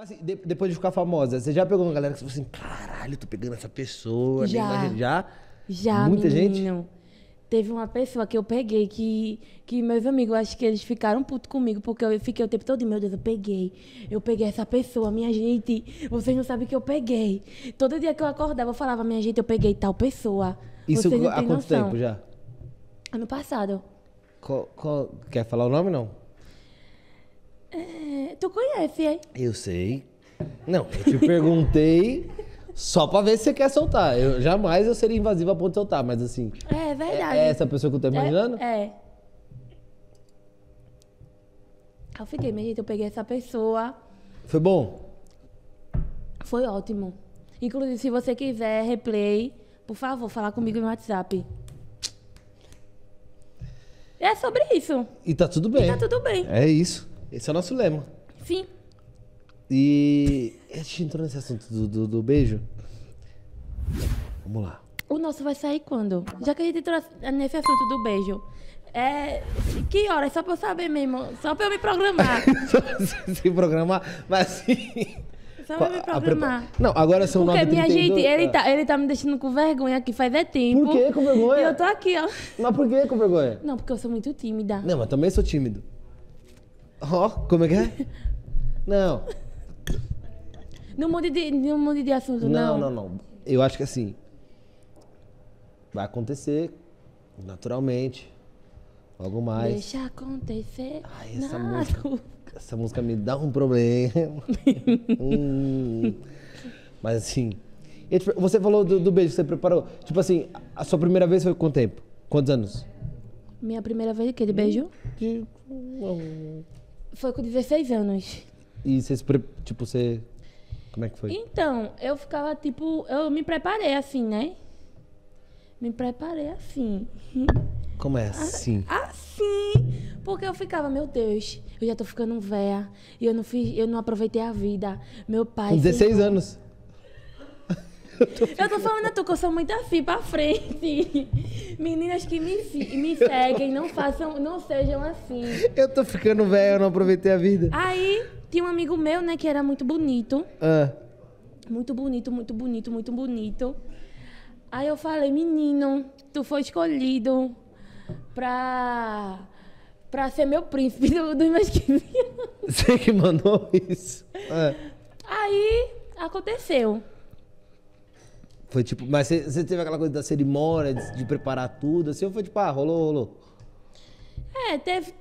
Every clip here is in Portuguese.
Mas assim, de, depois de ficar famosa, você já pegou uma galera que você falou assim, caralho, tô pegando essa pessoa, já, já? Já, Muita menino. gente? Teve uma pessoa que eu peguei que, que meus amigos, acho que eles ficaram putos comigo, porque eu fiquei o tempo todo, meu Deus, eu peguei. Eu peguei essa pessoa, minha gente. Vocês não sabem que eu peguei. Todo dia que eu acordava, eu falava, minha gente, eu peguei tal pessoa. Isso vocês há quanto noção. tempo já? Ano passado. quer falar o nome não? É... Tu conhece, hein? Eu sei. Não, eu te perguntei só pra ver se você quer soltar. Eu, jamais eu seria invasiva a ponto de soltar, mas assim. É verdade. É, é essa pessoa que eu tô é, imaginando? É. é. Eu fiquei, minha gente, eu peguei essa pessoa. Foi bom? Foi ótimo. Inclusive, se você quiser replay, por favor, falar comigo no WhatsApp. É sobre isso. E tá tudo bem. E tá tudo bem. É isso. Esse é o nosso lema sim E a gente entrou nesse assunto do, do, do beijo. Vamos lá. O nosso vai sair quando? Já que a gente entrou nesse assunto do beijo. É, que horas? É só pra eu saber mesmo. Só pra eu me programar. se programar, mas assim. Só pra eu me programar. Não, agora são Porque, minha gente, ele é. tá, ele tá me deixando com vergonha aqui faz é tempo. Por que com vergonha? E eu tô aqui, ó. Mas por que com vergonha? Não, porque eu sou muito tímida. Não, mas também sou tímido. Ó, oh, como é que é? Não. Num monte de, de assunto, não. Não, não, não. Eu acho que assim. Vai acontecer, naturalmente. Logo mais. Deixa acontecer. Ai, essa nada. música. Essa música me dá um problema. hum. Mas assim. Tipo, você falou do, do, beijo que você preparou. Tipo assim, a sua primeira vez foi com tempo? Quantos anos? Minha primeira vez que ele beijou? De... Foi com 16 anos. E você, tipo, você... Como é que foi? Então, eu ficava, tipo... Eu me preparei, assim, né? Me preparei assim. Como é ah, assim? Assim! Porque eu ficava, meu Deus, eu já tô ficando velha. E eu não fiz, eu não aproveitei a vida. Meu pai. Com 16 ficou... anos eu tô falando a tu que eu sou muito afim pra frente. Meninas que me, me seguem, não façam, não sejam assim. Eu tô ficando velho, eu não aproveitei a vida. Aí, tinha um amigo meu, né, que era muito bonito. Ah. Muito bonito, muito bonito, muito bonito. Aí eu falei, menino, tu foi escolhido pra pra ser meu príncipe do, dos meus 15 anos. Você que mandou isso? É. Aí aconteceu. Foi tipo, mas você teve aquela coisa da cerimônia, de, de, preparar tudo, assim, ou foi tipo, ah, rolou, rolou? É, teve.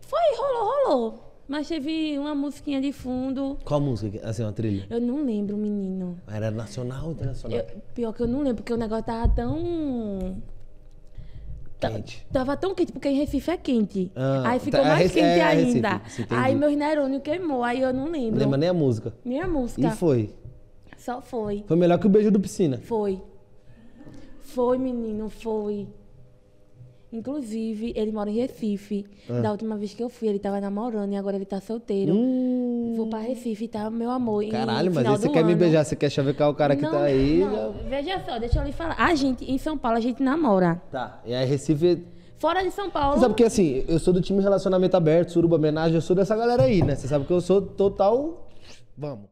Foi, rolou, rolou. Mas teve uma musiquinha de fundo. Qual música? Assim, uma trilha? Eu não lembro, menino. Era nacional ou internacional? Eu, pior que eu não lembro, porque o negócio tava tão. Quente. Tava tão quente, porque em Recife é quente. Ah, aí ficou tá, é mais quente é, é, ainda. Recife, aí meu neurônios queimou, aí eu não lembro. Não lembra nem a música. Nem a música. E foi? Só foi. Foi melhor que o beijo do piscina. Foi. Foi, menino, foi. Inclusive, ele mora em Recife. Ah. Da última vez que eu fui, ele tava namorando e agora ele tá solteiro. Hum. Vou pra Recife, tá, meu amor. Caralho, mas aí você quer ano. me beijar, você quer chavecar o cara que tá aí? Não. Já... Veja só, deixa eu lhe falar. A gente, em São Paulo, a gente namora. Tá, e aí Recife... Fora de São Paulo. Você sabe que assim, eu sou do time Relacionamento Aberto, Suruba Homenagem, eu sou dessa galera aí, né? Você sabe que eu sou total. Vamos.